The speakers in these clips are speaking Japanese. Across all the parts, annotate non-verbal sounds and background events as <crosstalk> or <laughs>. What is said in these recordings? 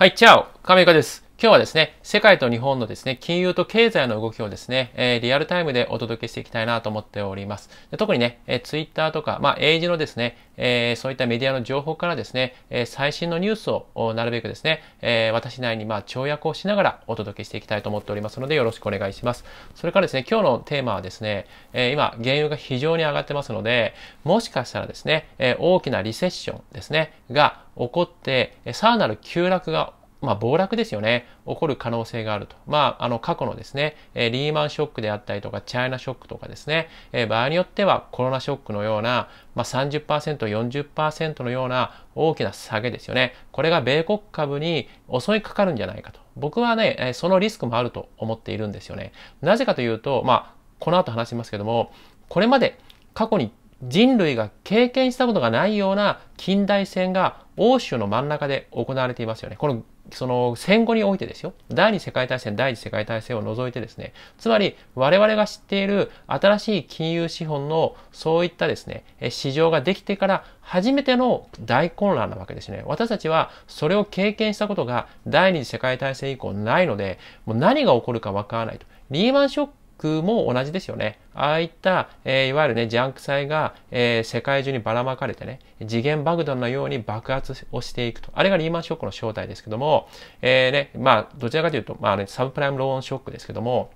はい、チャオ亀岡です。今日はですね、世界と日本のですね、金融と経済の動きをですね、えー、リアルタイムでお届けしていきたいなと思っております。で特にね、えー、ツイッターとか、まあ、英字のですね、えー、そういったメディアの情報からですね、え最新のニュースをなるべくですね、え私なりにまあ、跳躍をしながらお届けしていきたいと思っておりますので、よろしくお願いします。それからですね、今日のテーマはですね、え今、原油が非常に上がってますので、もしかしたらですね、え大きなリセッションですね、が起こって、さらなる急落がまあ、暴落ですよね。起こる可能性があると。まあ、あの、過去のですね、リーマンショックであったりとか、チャイナショックとかですね、場合によってはコロナショックのような、まあ30、40%のような大きな下げですよね。これが米国株に襲いかかるんじゃないかと。僕はね、そのリスクもあると思っているんですよね。なぜかというと、まあ、この後話しますけども、これまで過去に人類が経験したことがないような近代戦が欧州の真ん中で行われていますよね。このその戦後においてですよ。第二次世界大戦、第二次世界大戦を除いてですね。つまり我々が知っている新しい金融資本のそういったですね、市場ができてから初めての大混乱なわけですね。私たちはそれを経験したことが第二次世界大戦以降ないので、もう何が起こるかわからないと。リーマンショックも同じですよね。ああいった、えー、いわゆるね、ジャンク債が、えー、世界中にばらまかれてね、次元爆弾のように爆発をしていくと。あれがリーマンショックの正体ですけども、えー、ね、まあ、どちらかというと、まあね、サブプライムローンショックですけども、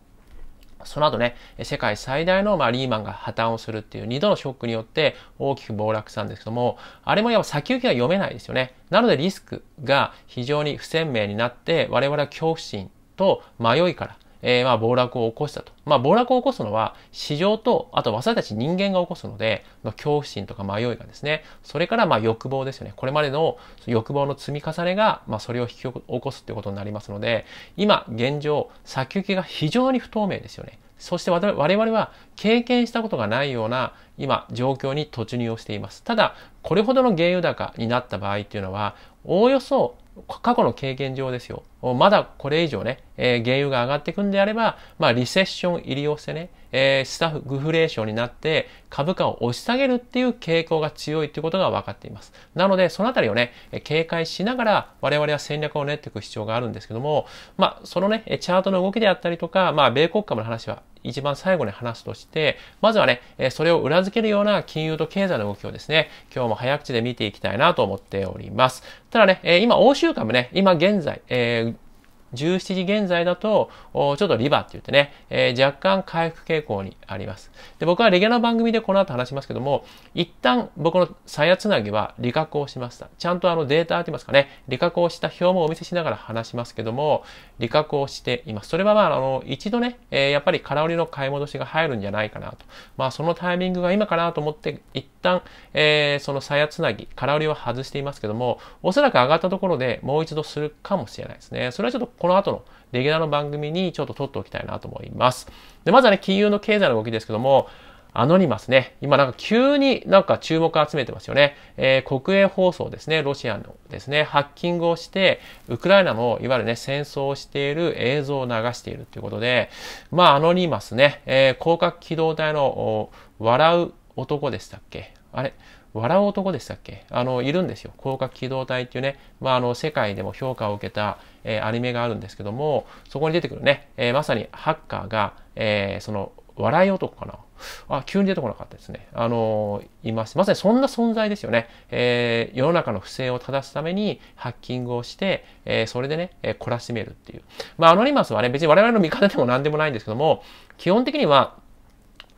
その後ね、世界最大のまあリーマンが破綻をするっていう二度のショックによって大きく暴落したんですけども、あれもやっぱ先行きが読めないですよね。なのでリスクが非常に不鮮明になって、我々は恐怖心と迷いからえー、まあ、暴落を起こしたと。まあ、暴落を起こすのは、市場と、あと私たち人間が起こすので、ま恐怖心とか迷いがですね、それからまあ欲望ですよね。これまでの欲望の積み重ねが、まあ、それを引き起こすってことになりますので、今、現状、先行きが非常に不透明ですよね。そして我々は経験したことがないような今状況に突入をしています。ただ、これほどの原油高になった場合っていうのは、おおよそ過去の経験上ですよ。まだこれ以上ね、えー、原油が上がっていくんであれば、まあ、リセッション入りをしてね、えー、スタッフグフレーションになって株価を押し下げるっていう傾向が強いということが分かっています。なので、そのあたりをね、警戒しながら我々は戦略を練っていく必要があるんですけども、まあ、そのね、チャートの動きであったりとか、まあ、米国株の話は一番最後に話すとして、まずはね、それを裏付けるような金融と経済の動きをですね、今日も早口で見ていきたいなと思っております。ただね、今、欧州株ね、今現在、17時現在だと、ちょっとリバーって言ってね、えー、若干回復傾向にあります。で、僕はレギュラー番組でこの後話しますけども、一旦僕のさやつなぎは利確をしました。ちゃんとあのデータって言いますかね、利確をした表もお見せしながら話しますけども、利確をしています。それはまあ、あの、一度ね、えー、やっぱり空売りの買い戻しが入るんじゃないかなと。まあ、そのタイミングが今かなと思って、一旦、えー、そのさやつなぎ、空売りを外していますけども、おそらく上がったところでもう一度するかもしれないですね。それはちょっとこの後のレギュラーの番組にちょっと取っておきたいなと思います。で、まずはね、金融の経済の動きですけども、アノニマスね。今なんか急になんか注目を集めてますよね。えー、国営放送ですね。ロシアのですね、ハッキングをして、ウクライナのいわゆるね、戦争をしている映像を流しているということで、まあアノニマスね、えー、広角機動隊の笑う男でしたっけあれ笑う男でしたっけあの、いるんですよ。降格機動隊っていうね、まあ、あの、世界でも評価を受けた、えー、アニメがあるんですけども、そこに出てくるね、えー、まさにハッカーが、えー、その、笑い男かなあ、急に出てこなかったですね。あのー、います。まさにそんな存在ですよね。えー、世の中の不正を正すためにハッキングをして、えー、それでね、えー、懲らしめるっていう。まあ、アノニマスはね、別に我々の味方でも何でもないんですけども、基本的には、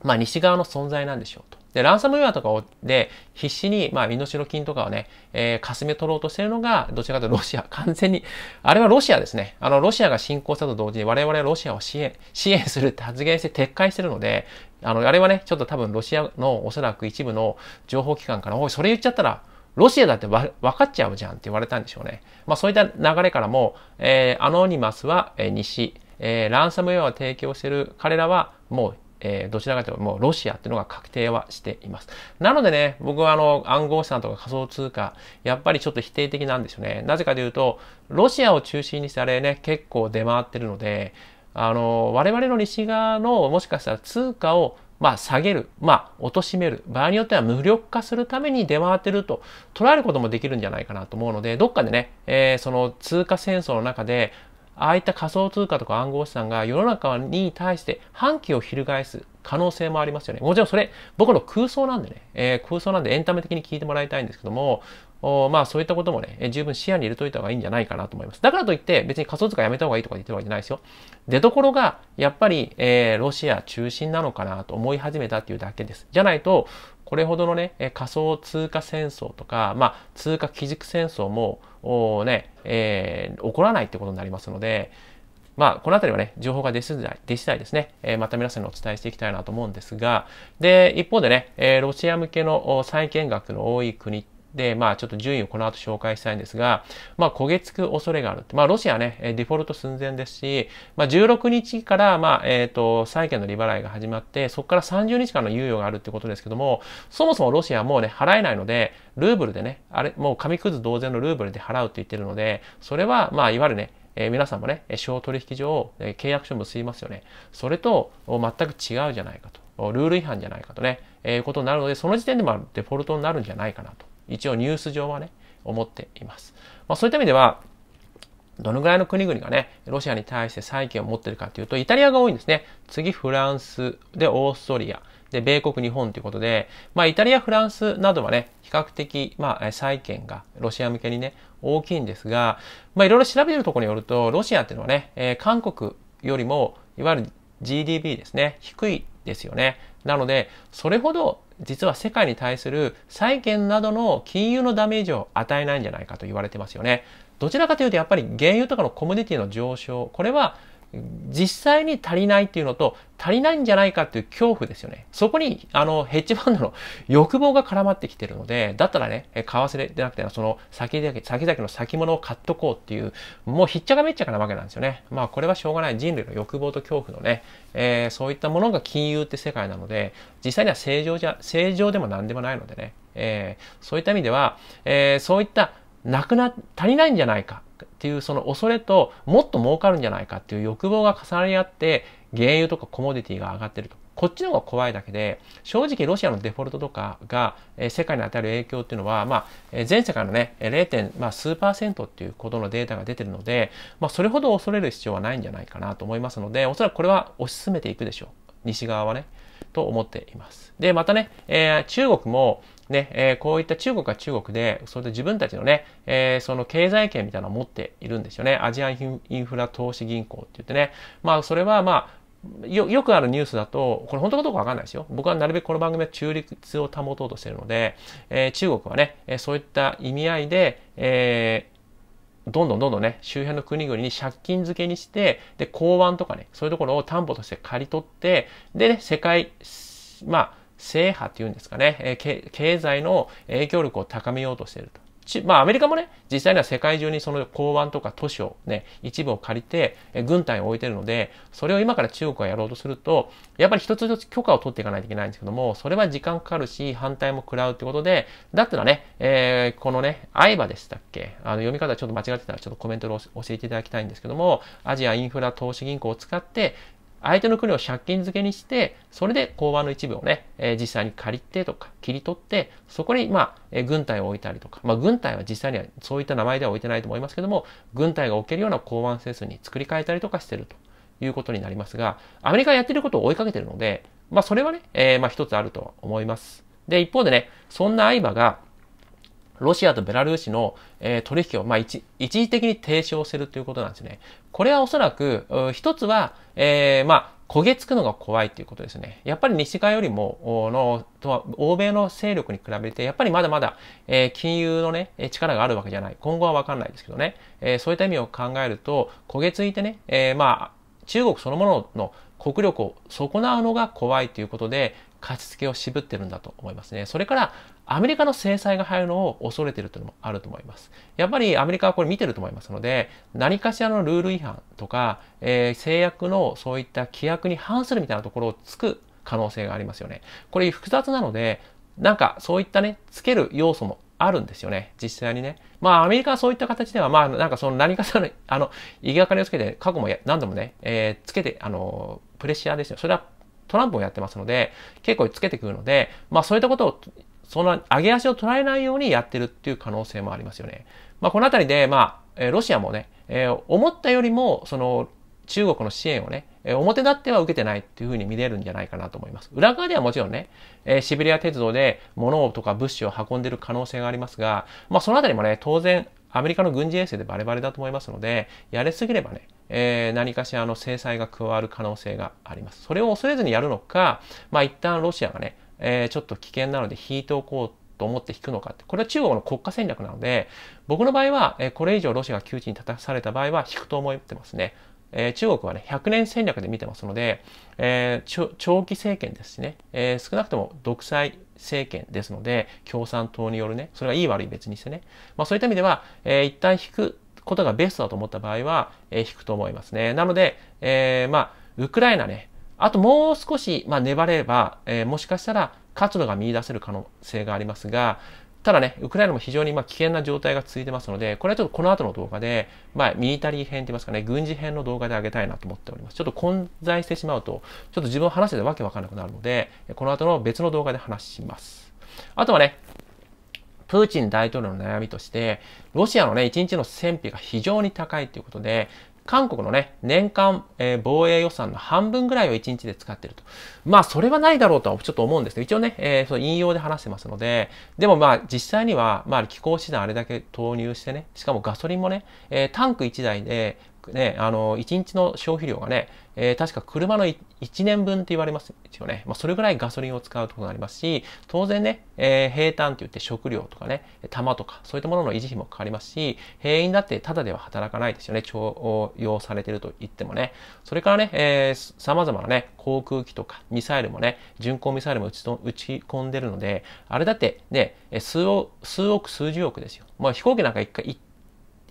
まあ、西側の存在なんでしょうと。で、ランサムウェアとかで必死に、まあ、身代金とかをね、えー、かすめ取ろうとしてるのが、どちらかというとロシア、<laughs> 完全に、あれはロシアですね。あの、ロシアが侵攻したと同時に、我々はロシアを支援、支援するって発言して撤回してるので、あの、あれはね、ちょっと多分ロシアのおそらく一部の情報機関から、おい、それ言っちゃったら、ロシアだってわ分かっちゃうじゃんって言われたんでしょうね。まあそういった流れからも、えー、アノニマスは、えー、西、えー、ランサムウェアを提供している彼らはもうえー、どちらかというともうロシアっていうのが確定はしています。なのでね、僕はあの暗号資産とか仮想通貨、やっぱりちょっと否定的なんですよね。なぜかというと、ロシアを中心にしてあれね、結構出回ってるので、あの、我々の西側のもしかしたら通貨をまあ下げる、まあ貶とめる、場合によっては無力化するために出回ってると捉えることもできるんじゃないかなと思うので、どっかでね、えー、その通貨戦争の中でああいった仮想通貨とか暗号資産が世の中に対して反旗を翻す可能性もありますよね。もちろんそれ、僕の空想なんでね、えー、空想なんでエンタメ的に聞いてもらいたいんですけども、おまあそういったこともね、え十分視野に入れといた方がいいんじゃないかなと思います。だからといって別に仮想通貨やめた方がいいとか言ってるわけじゃないですよ。出どころがやっぱり、えー、ロシア中心なのかなと思い始めたっていうだけです。じゃないと、これほどのね、仮想通貨戦争とか、まあ、通貨基軸戦争も、ね、えー、起こらないってことになりますので、まあ、このあたりはね、情報が出次第出次第ですね、えー、また皆さんにお伝えしていきたいなと思うんですが、で、一方でね、えー、ロシア向けの債券額の多い国っで、まあちょっと順位をこの後紹介したいんですが、まあ焦げつく恐れがある。まあロシアね、デフォルト寸前ですし、まあ16日から、まあえっ、ー、と、債券の利払いが始まって、そこから30日間の猶予があるってことですけども、そもそもロシアはもうね、払えないので、ルーブルでね、あれ、もう紙くず同然のルーブルで払うって言ってるので、それは、まあいわゆるね、えー、皆さんもね、商取引を、えー、契約書も吸いますよね。それと全く違うじゃないかと。ルール違反じゃないかとね、えー、ことになるので、その時点でまあデフォルトになるんじゃないかなと。一応ニュース上はね、思っています。まあ、そういった意味では、どのぐらいの国々がね、ロシアに対して債権を持ってるかというと、イタリアが多いんですね。次、フランス、で、オーストリア、で、米国、日本ということで、まあ、イタリア、フランスなどはね、比較的、まあ、債権がロシア向けにね、大きいんですが、まあ、いろいろ調べてるところによると、ロシアっていうのはね、えー、韓国よりも、いわゆる GDP ですね、低いですよね。なので、それほど実は世界に対する債券などの金融のダメージを与えないんじゃないかと言われてますよね。どちらかというとやっぱり原油とかのコモディティの上昇、これは実際に足りないっていうのと、足りないんじゃないかっていう恐怖ですよね。そこに、あの、ヘッジファンドの欲望が絡まってきてるので、だったらね、為替でなくて、その先々、先々の先物を買っとこうっていう、もうひっちゃかめっちゃかなわけなんですよね。まあ、これはしょうがない。人類の欲望と恐怖のね、えー、そういったものが金融って世界なので、実際には正常じゃ、正常でも何でもないのでね、えー、そういった意味では、えー、そういったなくな、足りないんじゃないか。っていうその恐れともっと儲かるんじゃないかっていう欲望が重なり合って原油とかコモディティが上がってると。こっちの方が怖いだけで、正直ロシアのデフォルトとかが、え世界に与える影響っていうのは、まあ、え全世界のね、0. 点、まあ、数パーセントっていうことのデータが出てるので、まあ、それほど恐れる必要はないんじゃないかなと思いますので、おそらくこれは推し進めていくでしょう。西側はね。と思っています。で、またね、えー、中国も、ね、えー、こういった中国は中国で、それで自分たちのね、えー、その経済圏みたいなのを持っているんですよね。アジアインフラ投資銀行って言ってね。まあ、それはまあ、よよくあるニュースだと、これ本当かどうかわかんないですよ。僕はなるべくこの番組は中立を保とうとしているので、えー、中国はね、えそういった意味合いで、えー、どんどんどんどんね、周辺の国々に借金付けにして、で、港湾とかね、そういうところを担保として借り取って、でね、世界、まあ、制覇っていうんですかね、え経済の影響力を高めようとしていると。まあ、アメリカもね、実際には世界中にその港湾とか都市をね、一部を借りて、軍隊を置いてるので、それを今から中国がやろうとすると、やっぱり一つ一つ許可を取っていかないといけないんですけども、それは時間かかるし、反対も食らうってことで、だったらね、えー、このね、相場でしたっけあの、読み方ちょっと間違ってたらちょっとコメントで教えていただきたいんですけども、アジアインフラ投資銀行を使って、相手の国を借金漬けにして、それで港湾の一部をね、え実際に借りてとか、切り取って、そこに、まあ、え軍隊を置いたりとか、まあ、軍隊は実際にはそういった名前では置いてないと思いますけども、軍隊が置けるような港湾施設に作り変えたりとかしてるということになりますが、アメリカがやってることを追いかけてるので、まあ、それはね、えー、まあ、一つあると思います。で、一方でね、そんな相場が、ロシアとベラルーシの、えー、取引を、まあ一、一時的に停止をするということなんですね。これはおそらく、一つは、えー、まあ、焦げ付くのが怖いということですね。やっぱり西側よりも、の、とは欧米の勢力に比べて、やっぱりまだまだ、えー、金融のね、力があるわけじゃない。今後はわかんないですけどね。えー、そういった意味を考えると、焦げ付いてね、えー、まあ、中国そのものの国力を損なうのが怖いということで、貸し付けを渋ってるんだと思いますね。それから、アメリカの制裁が入るのを恐れてるというのもあると思います。やっぱりアメリカはこれ見てると思いますので、何かしらのルール違反とか、えー、制約のそういった規約に反するみたいなところをつく可能性がありますよね。これ複雑なので、なんかそういったね、つける要素もあるんですよね、実際にね。まあ、アメリカはそういった形では、まあ、なんかその何かしらの、あの、言いがかりをつけて、過去も何度もね、えー、つけて、あのープレッシャーですよ。それはトランプをやってますので、結構つけてくるので、まあそういったことを、その上げ足を捉えないようにやってるっていう可能性もありますよね。まあこのあたりで、まあ、えロシアもね、えー、思ったよりも、その、中国の支援をね、え表立っては受けてないっていうふうに見れるんじゃないかなと思います。裏側ではもちろんね、えー、シベリア鉄道で物とか物資を運んでる可能性がありますが、まあそのあたりもね、当然アメリカの軍事衛星でバレバレだと思いますので、やれすぎればね、えー、何かしらの制裁が加わる可能性があります。それを恐れずにやるのか、まあ一旦ロシアがね、えー、ちょっと危険なので引いておこうと思って引くのかって、これは中国の国家戦略なので、僕の場合は、えー、これ以上ロシアが窮地に立たされた場合は引くと思ってますね。えー、中国はね、100年戦略で見てますので、えー、長期政権ですしね、えー、少なくとも独裁政権ですので、共産党によるね、それがいい悪い別にしてね、まあ、そういった意味では、えー、一旦引くことがベストだと思った場合は、えー、引くと思いますね。なので、えー、まあ、ウクライナね、あともう少し、まあ、粘れば、えー、もしかしたら活路が見出せる可能性がありますが、ただね、ウクライナも非常にま危険な状態が続いてますので、これはちょっとこの後の動画で、まあ、ミリタリー編といいますかね、軍事編の動画であげたいなと思っております。ちょっと混在してしまうと、ちょっと自分を話しててわけわかんなくなるので、この後の別の動画で話します。あとはね、プーチン大統領の悩みとして、ロシアのね、1日の戦費が非常に高いということで、韓国のね、年間、えー、防衛予算の半分ぐらいを1日で使ってると。まあ、それはないだろうとはちょっと思うんですけど、一応ね、えー、その引用で話してますので、でもまあ、実際には、まあ、気候資材あれだけ投入してね、しかもガソリンもね、えー、タンク1台で、ね、あの、1日の消費量がね、えー、確か車の1年分って言われますよね。まあ、それぐらいガソリンを使うところがありますし、当然ね、えー、平坦って言って食料とかね、玉とか、そういったものの維持費もかかりますし、兵員だってただでは働かないですよね。徴用されてると言ってもね。それからね、えー、様々なね、航空機とかミサイルもね、巡航ミサイルも打ち打ち込んでるので、あれだってね、数億、数億、数十億ですよ。まあ、飛行機なんか一回、一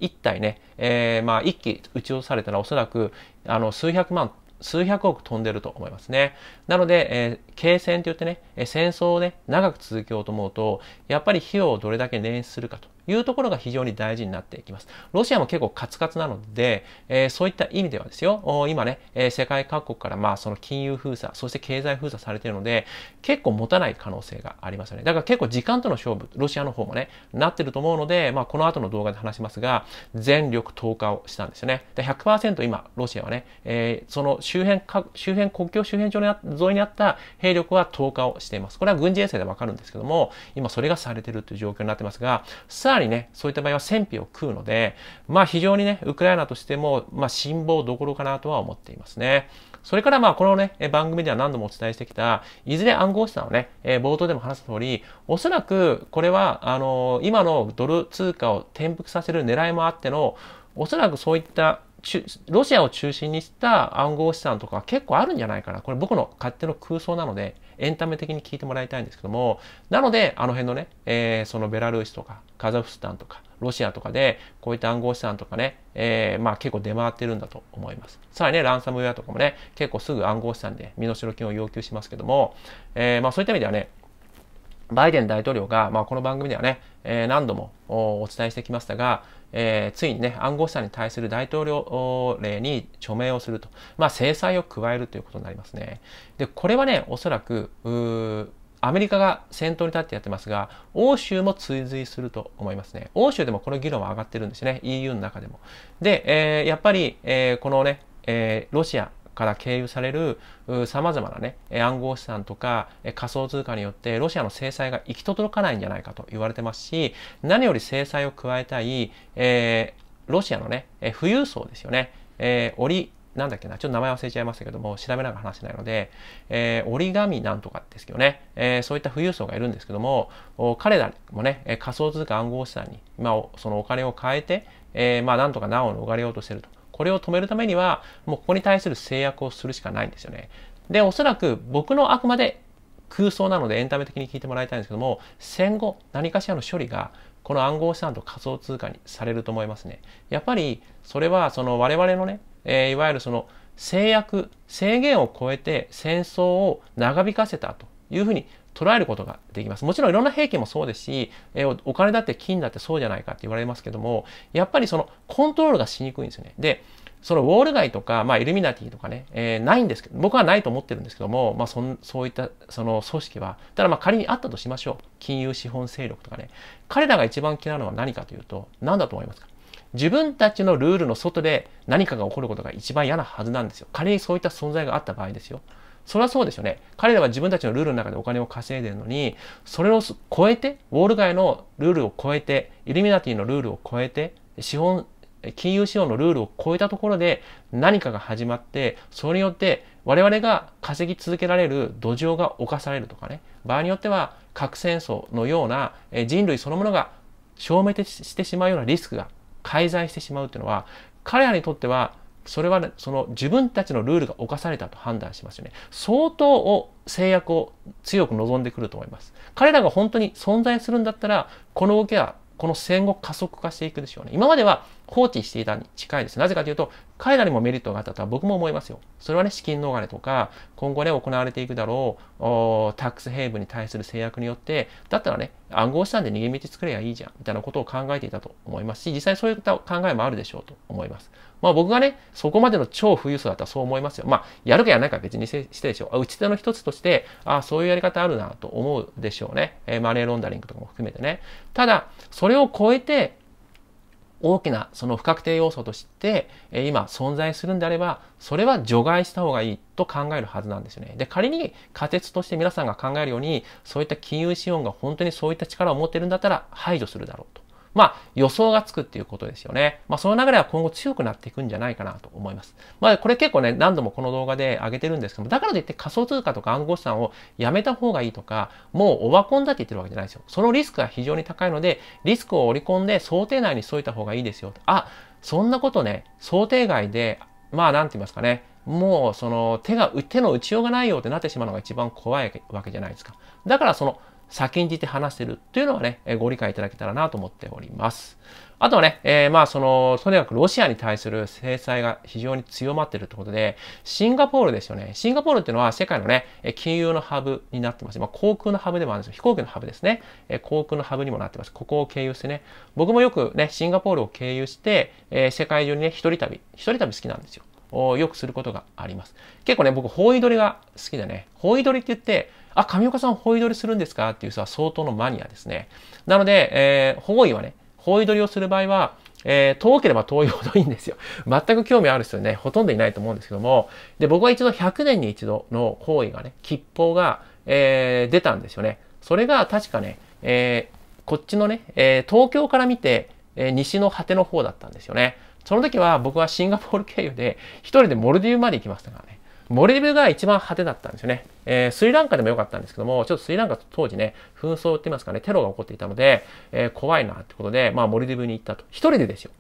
1体ね、えー、まあ1機撃ち落とされたらおそらくあの数百万数百億飛んでると思いますね。なので、えー、継戦といってね、戦争をね、長く続けようと思うと、やっぱり費用をどれだけ捻出するかと。いうところが非常に大事になっていきます。ロシアも結構カツカツなので、えー、そういった意味ではですよ、今ね、えー、世界各国からまあその金融封鎖、そして経済封鎖されているので、結構持たない可能性がありますよね。だから結構時間との勝負、ロシアの方もね、なってると思うので、まあこの後の動画で話しますが、全力投下をしたんですよね。で100%今、ロシアはね、えー、その周辺周辺、国境周辺上に沿いにあった兵力は投下をしています。これは軍事衛星でわかるんですけども、今それがされているという状況になってますが、さなりね、そういった場合は戦費を食うので、まあ非常にね、ウクライナとしても、まあ辛抱どころかなとは思っていますね。それからまあこのね、番組では何度もお伝えしてきた、いずれ暗号資産をね、えー、冒頭でも話した通り、おそらくこれは、あのー、今のドル通貨を転覆させる狙いもあっての、おそらくそういったロシアを中心にした暗号資産とか結構あるんじゃないかな。これ僕の勝手の空想なので、エンタメ的に聞いてもらいたいんですけども、なので、あの辺のね、えー、そのベラルーシとか、カザフスタンとか、ロシアとかで、こういった暗号資産とかね、えー、まあ結構出回ってるんだと思います。さらにね、ランサムウェアとかもね、結構すぐ暗号資産で身代金を要求しますけども、えー、まあそういった意味ではね、バイデン大統領が、まあ、この番組ではね、えー、何度もお伝えしてきましたが、えー、ついにね、暗号資産に対する大統領令に署名をすると、まあ、制裁を加えるということになりますね。で、これはね、おそらく、アメリカが先頭に立ってやってますが、欧州も追随すると思いますね。欧州でもこの議論は上がってるんですね。EU の中でも。で、えー、やっぱり、えこのね、えロシア、から経由される様々なね、暗号資産とか仮想通貨によってロシアの制裁が行き届かないんじゃないかと言われてますし、何より制裁を加えたい、えー、ロシアのね、富裕層ですよね。えー、折なんだっけな、ちょっと名前忘れちゃいましたけども、調べながら話しないので、えー、折り紙なんとかですけどね、えー、そういった富裕層がいるんですけども、彼らもね、仮想通貨暗号資産に、まあ、そのお金を変えて、えー、まあ、なんとか難を逃れようとしてると。これを止めるためには、もうここに対する制約をするしかないんですよね。で、おそらく僕のあくまで空想なのでエンタメ的に聞いてもらいたいんですけども、戦後何かしらの処理がこの暗号資産と仮想通貨にされると思いますね。やっぱりそれはその我々のね、えー、いわゆるその制約、制限を超えて戦争を長引かせたというふうに捉えることができます。もちろんいろんな兵器もそうですし、えお金だって金だってそうじゃないかって言われますけども、やっぱりそのコントロールがしにくいんですよね。で、そのウォール街とか、まあ、イルミナティとかね、えー、ないんですけど、僕はないと思ってるんですけども、まあそ、そそういったその組織は、ただまあ仮にあったとしましょう。金融資本勢力とかね。彼らが一番嫌うのは何かというと、何だと思いますか自分たちのルールの外で何かが起こることが一番嫌なはずなんですよ。仮にそういった存在があった場合ですよ。それはそうでしょうね。彼らは自分たちのルールの中でお金を稼いでるのに、それを超えて、ウォール街のルールを超えて、イルミナティのルールを超えて、資本、金融資本のルールを超えたところで何かが始まって、それによって我々が稼ぎ続けられる土壌が侵されるとかね、場合によっては核戦争のような人類そのものが消滅してしまうようなリスクが介在してしまうっていうのは、彼らにとってはそれは、ね、その自分たちのルールが犯されたと判断しますよね。相当を制約を強く望んでくると思います。彼らが本当に存在するんだったら、この動きはこの戦後加速化していくでしょうね。今までは放置していたに近いです。なぜかというと、彼らにもメリットがあったとは僕も思いますよ。それはね、資金逃れとか、今後ね、行われていくだろう、タックスヘイブンに対する制約によって、だったらね、暗号資産で逃げ道作ればいいじゃん、みたいなことを考えていたと思いますし、実際そういった考えもあるでしょうと思います。まあ僕がね、そこまでの超富裕層だったらそう思いますよ。まあ、やるかやらないか別にしてでしょう。打ち手の一つとして、ああ、そういうやり方あるなと思うでしょうね。えマネーロンダリングとかも含めてね。ただ、それを超えて、大きなその不確定要素として今存在するんであればそれは除外した方がいいと考えるはずなんですよね。で仮に仮説として皆さんが考えるようにそういった金融資本が本当にそういった力を持ってるんだったら排除するだろう。まあ、予想がつくっていうことですよね。まあ、その流れは今後強くなっていくんじゃないかなと思います。まあ、これ結構ね、何度もこの動画で上げてるんですけども、だからといって仮想通貨とか暗号資産をやめた方がいいとか、もうオワコンだって言ってるわけじゃないですよ。そのリスクが非常に高いので、リスクを織り込んで想定内に添えた方がいいですよ。あ、そんなことね、想定外で、まあ、なんて言いますかね、もうその手が、手の打ちようがないよってなってしまうのが一番怖いわけじゃないですか。だからその先んじて話せるっていうのはね、ご理解いただけたらなと思っております。あとはね、えー、まあその、とにかくロシアに対する制裁が非常に強まってるってことで、シンガポールですよね。シンガポールっていうのは世界のね、金融のハブになってます。まあ航空のハブでもあるんですよ。飛行機のハブですね。えー、航空のハブにもなってます。ここを経由してね、僕もよくね、シンガポールを経由して、えー、世界中にね、一人旅、一人旅好きなんですよ。よくすることがあります。結構ね、僕、包囲取りが好きでね、包囲取りって言って、あ、上岡さんホイドリするんですかっていう人は相当のマニアですね。なので、えー、方位はね、ホイドリをする場合は、えー、遠ければ遠いほどいいんですよ。全く興味ある人ね、ほとんどいないと思うんですけども、で、僕は一度100年に一度の方位がね、吉報が、えー、出たんですよね。それが確かね、えー、こっちのね、え東京から見て、え西の果ての方だったんですよね。その時は僕はシンガポール経由で、一人でモルディブまで行きましたからね。モレブが一番派手だったんですよね。えー、スリランカでも良かったんですけども、ちょっとスリランカ当時ね、紛争って言いますかね、テロが起こっていたので、えー、怖いなってことで、まあ、モリディブに行ったと。一人でですよ。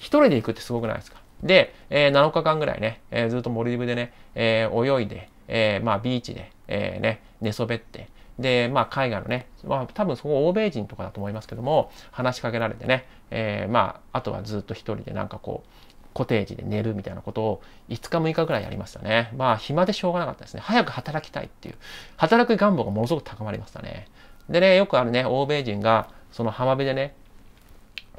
一人で行くってすごくないですか。で、えー、7日間ぐらいね、えずっとモリディブでね、え泳いで、えまあ、ビーチで、えね、寝そべって、で、まあ、海外のね、まあ、多分そこ欧米人とかだと思いますけども、話しかけられてね、えまあ、あとはずっと一人でなんかこう、コテージで寝るみたいなことを5日6日ぐらいやりましたね。まあ暇でしょうがなかったですね。早く働きたいっていう。働く願望がものすごく高まりましたね。でね、よくあるね、欧米人がその浜辺でね、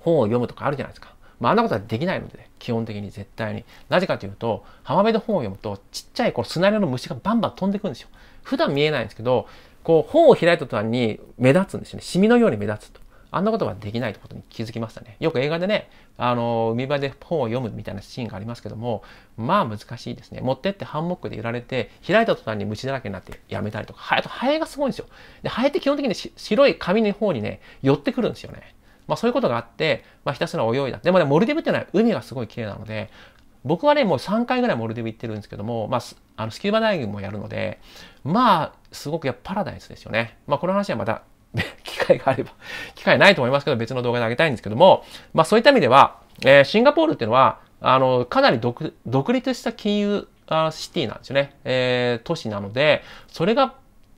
本を読むとかあるじゃないですか。まあ、あんなことはできないので、ね、基本的に絶対に。なぜかというと、浜辺で本を読むと、ちっちゃいこう砂の虫がバンバン飛んでくるんですよ。普段見えないんですけど、こう本を開いた途端に目立つんですよね。シミのように目立つと。あんなことはできないってことに気づきましたね。よく映画でね、あの、海場で本を読むみたいなシーンがありますけども、まあ難しいですね。持ってってハンモックで揺られて、開いた途端に虫だらけになってやめたりとか、あとハエがすごいんですよ。で、ハエって基本的に白い紙の方にね、寄ってくるんですよね。まあそういうことがあって、まあひたすら泳いだ。でもね、モルディブっていうのは海がすごい綺麗なので、僕はね、もう3回ぐらいモルディブ行ってるんですけども、まあ、あのスキューバダイビングもやるので、まあ、すごくやっぱパラダイスですよね。まあ、この話はまた <laughs> 機会があれば、<laughs> 機会ないと思いますけど、別の動画であげたいんですけども、まあそういった意味では、えー、シンガポールっていうのは、あの、かなり独立した金融あシティなんですよね。えー、都市なので、それが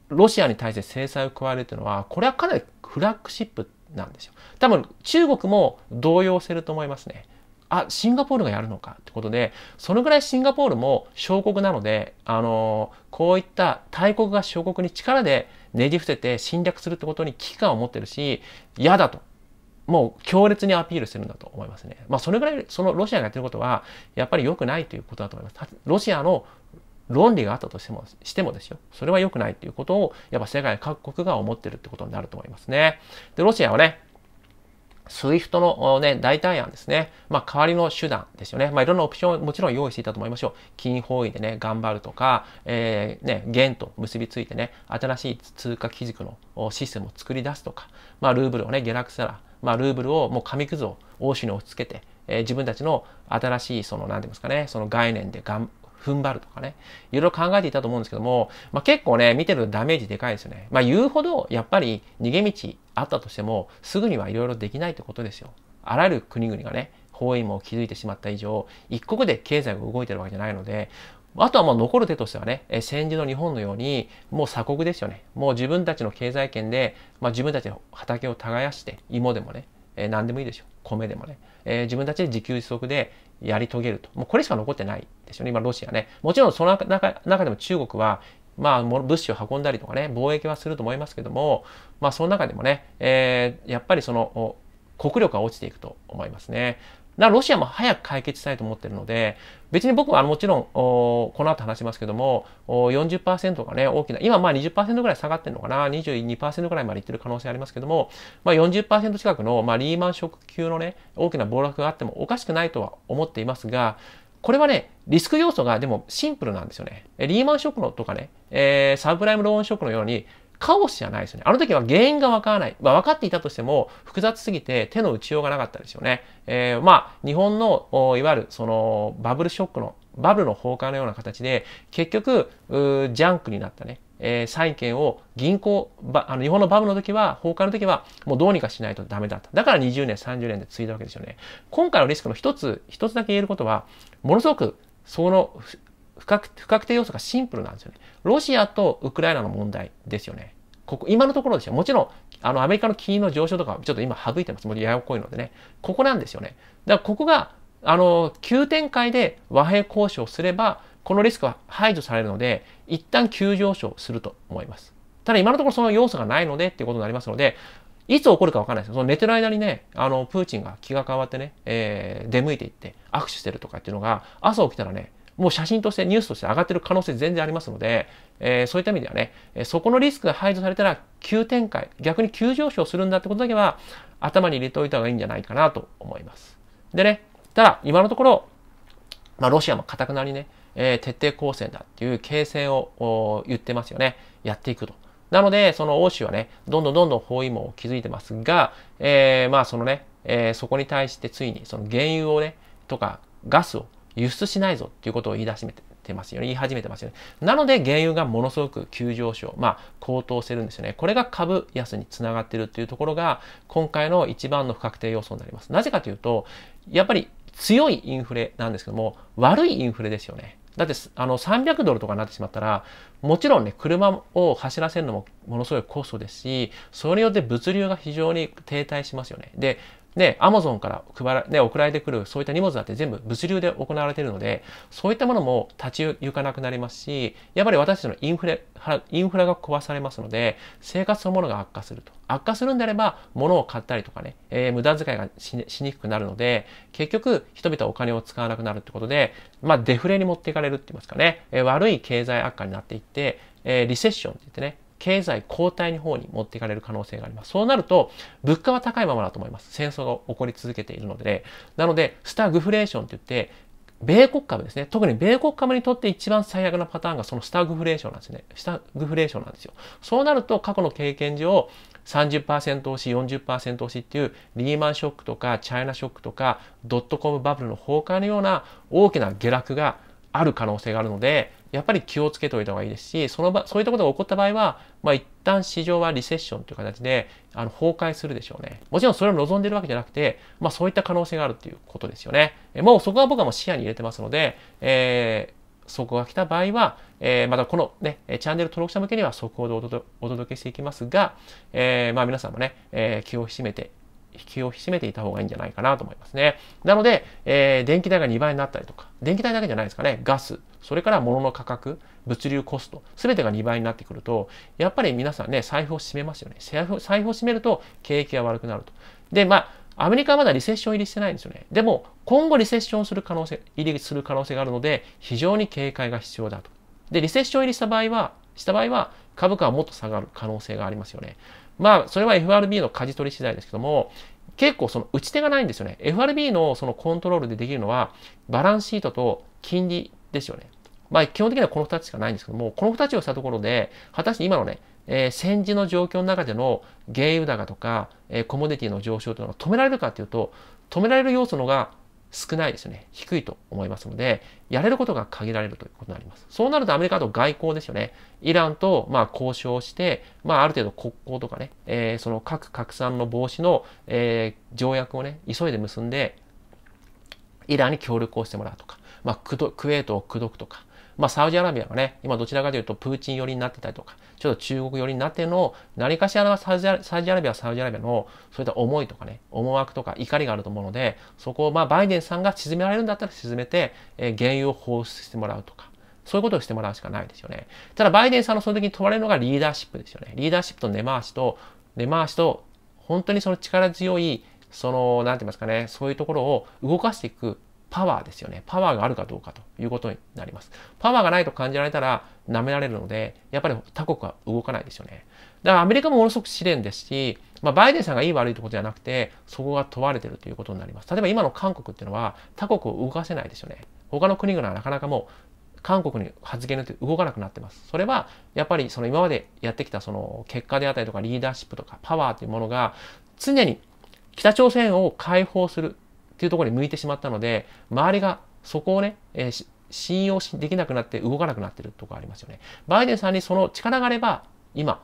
ロシアに対して制裁を加えるっていうのは、これはかなりフラッグシップなんですよ。多分、中国も動揺してると思いますね。あ、シンガポールがやるのかってことで、そのぐらいシンガポールも小国なので、あのー、こういった大国が小国に力でねじ伏せて侵略するってことに危機感を持ってるし、嫌だと。もう強烈にアピールしてるんだと思いますね。まあ、それぐらい、そのロシアがやってることは、やっぱり良くないということだと思います。ロシアの論理があったとしても、してもですよ。それは良くないということを、やっぱ世界各国が思ってるってことになると思いますね。で、ロシアはね、スイフトのね、代替案ですね。まあ、代わりの手段ですよね。まあ、いろんなオプションをもちろん用意していたと思いましょう。金本位でね、頑張るとか、えー、ね、元と結びついてね、新しい通貨基軸のシステムを作り出すとか、まあ、ルーブルをね、下落したら、まあ、ルーブルをもう紙くずを欧州に押し付けて、えー、自分たちの新しい、その、なんて言いますかね、その概念でがん踏ん張るとかね、いろいろ考えていたと思うんですけども、まあ、結構ね、見てるとダメージでかいですよね。まあ、言うほど、やっぱり逃げ道あったとしても、すぐにはいろいろできないってことですよ。あらゆる国々がね、包囲網を築いてしまった以上、一国で経済が動いてるわけじゃないので、あとはもう残る手としてはね、戦時の日本のように、もう鎖国ですよね。もう自分たちの経済圏で、まあ、自分たちの畑を耕して、芋でもね、えー、何でもいいですよ。米でもね。えー、自分たちで自給自足でやり遂げると。もうこれしか残ってないですよね。今、ロシアね。もちろんその中中でも中国は、まあ、物資を運んだりとかね、貿易はすると思いますけども、まあ、その中でもね、えー、やっぱりその、国力が落ちていくと思いますね。だからロシアも早く解決したいと思ってるので、別に僕はあのもちろん、この後話しますけども、40%がね、大きな、今まあ20%ぐらい下がってるのかな、22%ぐらいまでいってる可能性ありますけども、まあ40%近くの、まあ、リーマンショック級のね、大きな暴落があってもおかしくないとは思っていますが、これはね、リスク要素がでもシンプルなんですよね。リーマンショックのとかね、えー、サブプライムローンショックのように、カオスじゃないですよね。あの時は原因がわからない。まあ、分かっていたとしても、複雑すぎて手の打ちようがなかったですよね。えー、まあ、日本の、いわゆる、その、バブルショックの、バブルの崩壊のような形で、結局、ジャンクになったね。えー、債券を銀行、あの日本のバブルの時は、崩壊の時は、もうどうにかしないとダメだった。だから20年、30年で継いたわけですよね。今回のリスクの一つ、一つだけ言えることは、ものすごく、その不確定要素がシンプルなんですよね。ロシアとウクライナの問題ですよね。ここ、今のところですよ。もちろん、あの、アメリカの金利の上昇とか、ちょっと今省いてます。もうややこいのでね。ここなんですよね。だから、ここが、あの、急展開で和平交渉すれば、このリスクは排除されるので、一旦急上昇すると思います。ただ、今のところその要素がないのでっていうことになりますので、いつ起こるか分からないですその寝てる間にね、あの、プーチンが気が変わってね、えー、出向いていって握手してるとかっていうのが、朝起きたらね、もう写真としてニュースとして上がってる可能性全然ありますので、えー、そういった意味ではね、そこのリスクが排除されたら急展開、逆に急上昇するんだってことだけは頭に入れておいた方がいいんじゃないかなと思います。でね、ただ今のところ、まあ、ロシアもかたくなにね、えー、徹底抗戦だっていう形勢を言ってますよね。やっていくと。なので、その欧州はね、どんどんどんどん包囲網を築いてますが、えー、まあそのね、えー、そこに対してついにその原油をね、とかガスを輸出しないぞっていうことを言い出しめてますよね。言い始めてますよね。なので原油がものすごく急上昇、まあ高騰してるんですよね。これが株安につながってるっていうところが今回の一番の不確定要素になります。なぜかというと、やっぱり強いインフレなんですけども、悪いインフレですよね。だって、あの、300ドルとかになってしまったら、もちろんね、車を走らせるのもものすごいコストですし、それによって物流が非常に停滞しますよね。で、で、アマゾンから配ら、ね、送られてくるそういった荷物だって全部物流で行われているので、そういったものも立ち行かなくなりますし、やっぱり私たちのインフレ、インフラが壊されますので、生活そのものが悪化すると。悪化するんであれば、物を買ったりとかね、えー、無駄遣いがしにくくなるので、結局、人々はお金を使わなくなるってことで、まあ、デフレに持っていかれるって言いますかね、えー、悪い経済悪化になっていって、えー、リセッションって言ってね、経済後退の方に持っていかれる可能性があります。そうなると、物価は高いままだと思います。戦争が起こり続けているので、ね、なので、スタグフレーションって言って、米国株ですね。特に米国株にとって一番最悪なパターンがそのスタグフレーションなんですね。スタグフレーションなんですよ。そうなると過去の経験上30%押し、40%押しっていうリーマンショックとかチャイナショックとかドットコムバブルの崩壊のような大きな下落がある可能性があるので、やっぱり気をつけておいた方がいいですし、その場、そういったことが起こった場合は、まあ一旦市場はリセッションという形で、あの、崩壊するでしょうね。もちろんそれを望んでるわけじゃなくて、まあそういった可能性があるっていうことですよね。もうそこは僕はもう視野に入れてますので、えー、そこが来た場合は、えー、またこのね、チャンネル登録者向けには速報でお届けしていきますが、えー、まあ皆さんもね、えー、気を引き締めてを引き締めていた方がいいんじゃないかなと思いますね。なので、えー、電気代が2倍になったりとか、電気代だけじゃないですかね、ガス、それから物の価格、物流コスト、すべてが2倍になってくると、やっぱり皆さんね、財布を締めますよね。財布を締めると景気が悪くなると。で、まあ、アメリカはまだリセッション入りしてないんですよね。でも、今後リセッションする可能性、入りする可能性があるので、非常に警戒が必要だと。で、リセッション入りした場合は、した場合は、株価はもっと下がる可能性がありますよね。まあ、それは FRB の舵取り次第ですけども、結構その打ち手がないんですよね。FRB のそのコントロールでできるのは、バランスシートと金利ですよね。まあ、基本的にはこの2つしかないんですけども、この2つをしたところで、果たして今のね、えー、戦時の状況の中での原油高とか、えー、コモディティの上昇というのは止められるかというと、止められる要素のが少ないですよね。低いと思いますので、やれることが限られるということになります。そうなるとアメリカと外交ですよね。イランとまあ交渉して、まあ、ある程度国交とかね、えー、その核拡散の防止の、えー、条約をね、急いで結んで、イランに協力をしてもらうとか、まあ、クウェートを口説くとか、まあ、サウジアラビアがね、今どちらかというとプーチン寄りになってたりとか、ちょっと中国寄りになっての、何かしらサウジアラビアはサウジアラビアの、そういった思いとかね、思惑とか怒りがあると思うので、そこをまあバイデンさんが沈められるんだったら沈めて、えー、原油を放出してもらうとか、そういうことをしてもらうしかないですよね。ただバイデンさんのその時に問われるのがリーダーシップですよね。リーダーシップと根回しと、根回しと、本当にその力強い、その、なんて言いますかね、そういうところを動かしていくパワーですよね。パワーがあるかどうかということになります。パワーがないと感じられたら舐められるので、やっぱり他国は動かないですよね。だからアメリカもものすごく試練ですし、まあ、バイデンさんがいい悪いとてことじゃなくて、そこが問われてるということになります。例えば今の韓国っていうのは他国を動かせないですよね。他の国々はなかなかもう韓国に発言によって動かなくなってます。それはやっぱりその今までやってきたその結果であったりとかリーダーシップとかパワーというものが常に北朝鮮を解放するっていうところに向いてしまったので、周りがそこをね、えー、信用できなくなって動かなくなってるところありますよね。バイデンさんにその力があれば、今、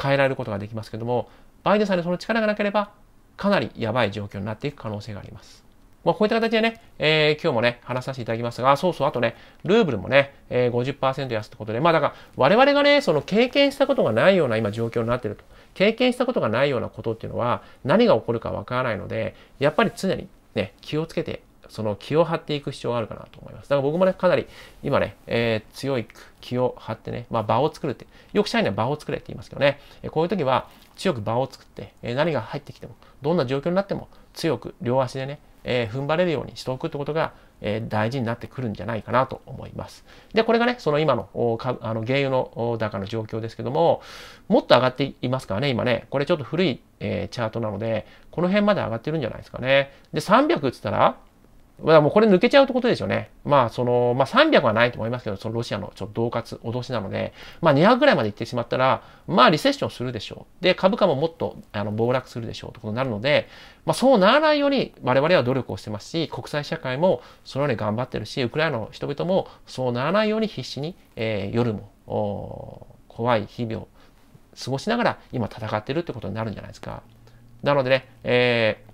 変えられることができますけども、バイデンさんにその力がなければ、かなりやばい状況になっていく可能性があります。まあ、こういった形でね、えー、今日もね、話させていただきますが、そうそう、あとね、ルーブルもね、えー、50%安ってことで、まあだから、我々がね、その経験したことがないような今状況になってると。経験したことがないようなことっていうのは、何が起こるかわからないので、やっぱり常にね、気をつけて、その気を張っていく必要があるかなと思います。だから僕もね、かなり今ね、えー、強い気を張ってね、まあ、場を作るって、よく社員には場を作れって言いますけどね、こういう時は強く場を作って、何が入ってきても、どんな状況になっても強く両足でね、えー、踏ん張れるようにしておくってことが、えー、大事になってくるんじゃないかなと思います。で、これがね、その今のあの原油の高の状況ですけども、もっと上がっていますからね、今ね、これちょっと古い、えー、チャートなので、この辺まで上がってるんじゃないですかね。で、300って言ったら、まあ、もうこれ抜けちゃうってことですよね。まあ、その、まあ、300はないと思いますけど、そのロシアのちょっと恫喝、脅しなので、まあ、200ぐらいまで行ってしまったら、まあ、リセッションするでしょう。で、株価ももっと、あの、暴落するでしょうってことになるので、まあ、そうならないように、我々は努力をしてますし、国際社会もそのように頑張ってるし、ウクライナの人々もそうならないように必死に、えー、夜も、怖い日々を過ごしながら、今戦ってるってことになるんじゃないですか。なのでね、えー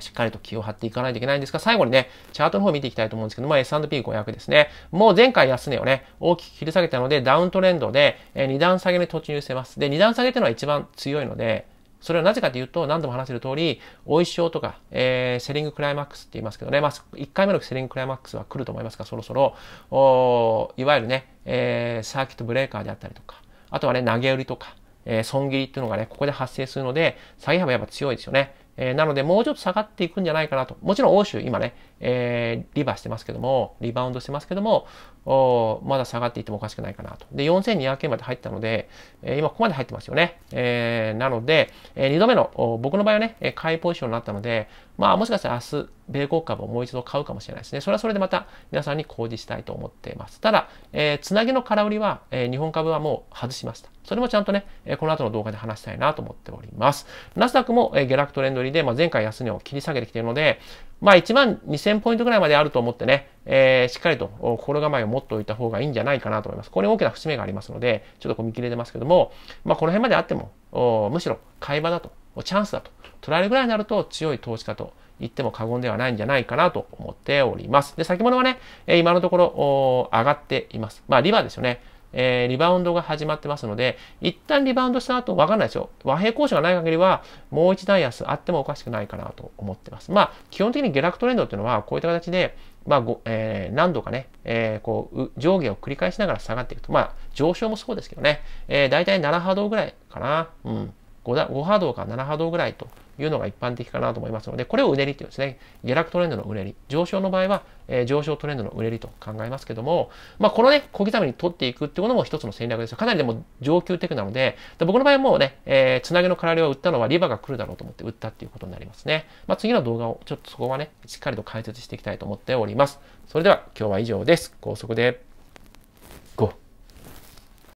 しっかりと気を張っていかないといけないんですが、最後にね、チャートの方見ていきたいと思うんですけども、S&P500 ですね。もう前回安値をね、大きく切り下げたので、ダウントレンドで、えー、2段下げに突入してます。で、2段下げっていうのは一番強いので、それはなぜかというと、何度も話せる通り、おい装とか、えー、セリングクライマックスって言いますけどね、まあ、1回目のセリングクライマックスは来ると思いますが、そろそろ、おいわゆるね、えー、サーキットブレーカーであったりとか、あとはね、投げ売りとか、えー、損切りっていうのがね、ここで発生するので、下げ幅やっぱ強いですよね。えー、なので、もうちょっと下がっていくんじゃないかなと。もちろん、欧州、今ね、えー、リバーしてますけども、リバウンドしてますけども、まだ下がっていってもおかしくないかなと。で、4200円まで入ったので、えー、今ここまで入ってますよね。えー、なので、えー、2度目の、僕の場合はね、買いポジションになったので、まあもしかしたら明日、米国株をもう一度買うかもしれないですね。それはそれでまた皆さんに講示したいと思っています。ただ、えー、つなぎの空売りは、えー、日本株はもう外しました。それもちゃんとね、えー、この後の動画で話したいなと思っております。ナスダックも、えー、下落トレンド入りで、まあ、前回安値を切り下げてきているので、まあ1万2000ポイントぐらいまであると思ってね、えー、しっかりと心構えを持っておいた方がいいんじゃないかなと思います。これ大きな節目がありますので、ちょっと見切れてますけども、まあ、この辺まであっても、むしろ買い場だと、チャンスだと、捉えるぐらいになると強い投資家と言っても過言ではないんじゃないかなと思っております。で、先物はね、今のところ上がっています。まあ、リバーですよね。えー、リバウンドが始まってますので、一旦リバウンドした後、わかんないですよ。和平交渉がない限りは、もう一段安あってもおかしくないかなと思ってます。まあ、基本的に下落トレンドっていうのは、こういった形で、まあごえー、何度かね、えー、こう上下を繰り返しながら下がっていくと、まあ、上昇もそうですけどね、えー、大体7波動ぐらいかな、うん、5, だ5波動か7波動ぐらいというのが一般的かなと思いますので、これをうねりというですね。下落トレンドのうねり。上昇の場合は、えー、上昇トレンドのうねりと考えますけども、まあ、このね、小刻みに取っていくっていうのも一つの戦略ですかなりでも上級テクなので、で僕の場合はもうね、えー、つなげの空売りを売ったのはリバが来るだろうと思って売ったっていうことになりますね。まあ、次の動画を、ちょっとそこはね、しっかりと解説していきたいと思っております。それでは今日は以上です。高速で。